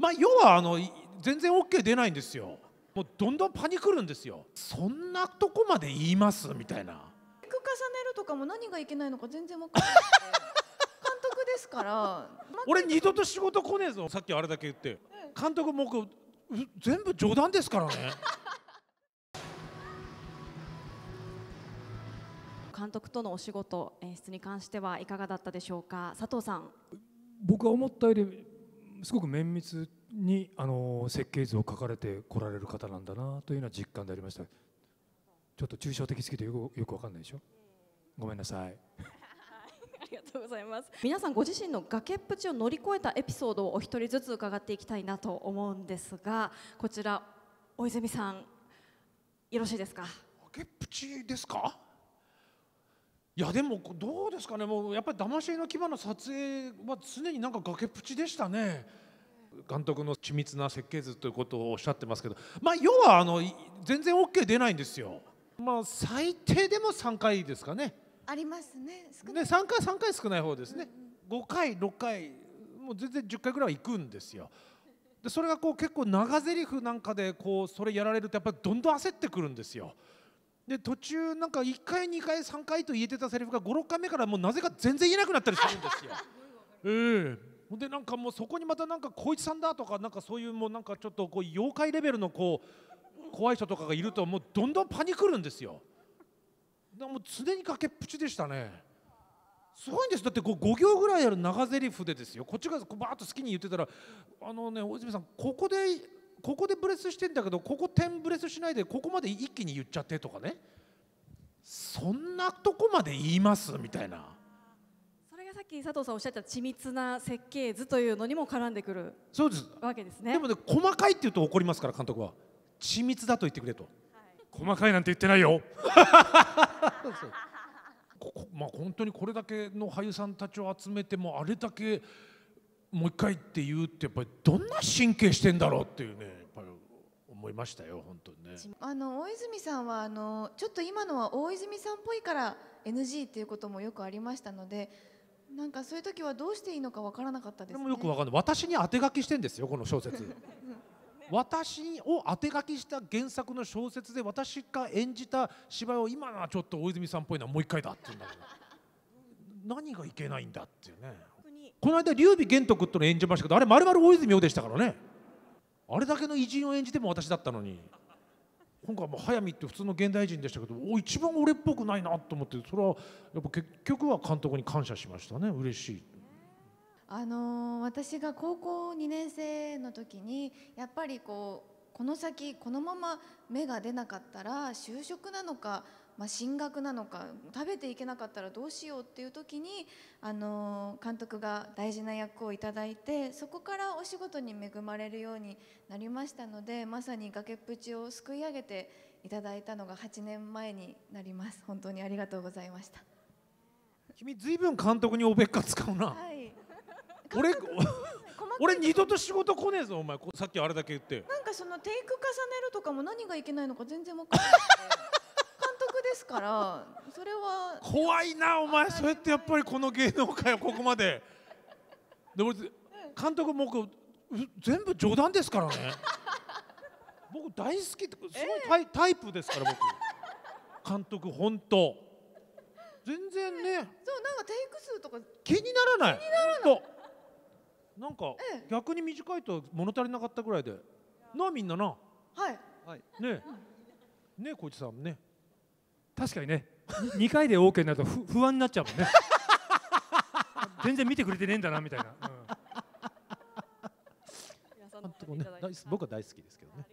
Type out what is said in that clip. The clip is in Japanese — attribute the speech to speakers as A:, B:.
A: まあ、要はあの全然 OK 出ないんですよもうどんどんパニクるんですよそんなとこまで言いますみたいな重ね
B: るとかも何がいけないのか全然分からない監督ですから
A: 俺二度と仕事来ねえぞさっきあれだけ言って、うん、監督も全部冗談ですからね
B: 監督とのお仕事演出に関してはいかがだったでしょうか佐藤さん僕は思ったより
A: すごく綿密にあの設計図を書かれてこられる方なんだなというのは実感でありましたちょっと抽象的すぎてよくよくわかんないでしょごめんなさいありがとうござ
B: います皆さんご自身の崖っぷちを乗り越えたエピソードをお一人ずつ伺っていきたいなと思うんですがこちら大泉さんよろしいですか
A: 崖っぷちですかいやでもどうですかねもうやっぱり騙魂の牙の撮影は常になんか崖っぷちでしたね監督の緻密な設計図ということをおっしゃってますけどまあ要はあの全然 OK 出ないんですよまあ最低でも3回ですかね
B: ありますね少ね3回
A: 3回少ない方ですね、ううん、5回6回もう全然10回ぐらいは行くんですよでそれがこう結構長台詞なんかでこうそれやられるとやっぱりどんどん焦ってくるんですよで途中なんか1回2回3回と言えてたセリフが56回目からもうなぜか全然言えなくなったりするんですよ。えー、んでなんかもうそこにまたなんか光一さんだとかなんかそういうもうなんかちょっとこう妖怪レベルのこう怖い人とかがいるともうどんどんパニクるんですよ。だもう常に崖っぷちでしたね。すごいんですだってこう5行ぐらいある長ゼリフでですよこっちがバーッと好きに言ってたらあのね大泉さんここでここでブレスしてんだけどここ点ブレスしないでここまで一気に言っちゃってとかねそんなとこまで言いますみたいな
B: それがさっき佐藤さんおっしゃった緻密な設計図というのにも絡んでくるそうです
A: わけですねでもね細かいって言うと怒りますから監督は緻密だと言ってくれと、はい、細かいなんて言ってないよ ここまあ本当にこれだけの俳優さんたちを集めてもあれだけもう一回って言うってやっぱりどんな神経してんだろうっていうねやっぱり思いましたよ本当にね
B: あの大泉さんはあのちょっと今のは大泉さんっぽいから NG っていうこともよくありましたのでなんかそういう時はどうしていいのか分からなかったです、ね、でもよくわかん
A: ない私に当て書きしてんですよこの小説 私を当て書きした原作の小説で私が演じた芝居を今のはちょっと大泉さんっぽいのはもう一回だって言うんだけど何がいけないんだっていうねこの間劉備玄徳っての演じましたけどあれまるまる大泉洋でしたからねあれだけの偉人を演じても私だったのに今回も速水って普通の現代人でしたけどお一番俺っぽくないなと思ってそれはやっぱ結局は監督に感謝しましたね嬉しい。
B: あのー、私が高校2年生の時にやっぱりこうこの先このまま芽が出なかったら就職なのか、まあ、進学なのか食べていけなかったらどうしようっていう時に、あの監督が大事な役をいただいてそこからお仕事に恵まれるようになりましたのでまさに崖っぷちをすくい上げていただいたのが8年前になります本当にありがとうございました
A: 君ずいぶん監督におべっか使うな、は
B: い、俺俺二度と
A: 仕事来ねえぞお前こさっきあれだけ言って
B: なんかそのテイク重ねるとかも何がいけないのか全然分かんない監督ですから それは
A: 怖いなお前そうやってやっぱりこの芸能界はここまでで俺監督僕全部冗談ですからね
B: 僕大好きってすごいタイえー、タイプですから僕
A: 監督本当
B: 全然ね、そうなんかテイク数とか気にならない気にならな
A: いなんか、逆に短いと物足りなかったぐらいでなあみんななはいはいねねこいつさんね確かにね2回で OK になると不不安になっちゃうもんね 全然見てくれてねえんだなみたいな、うん、僕は大好きですけどね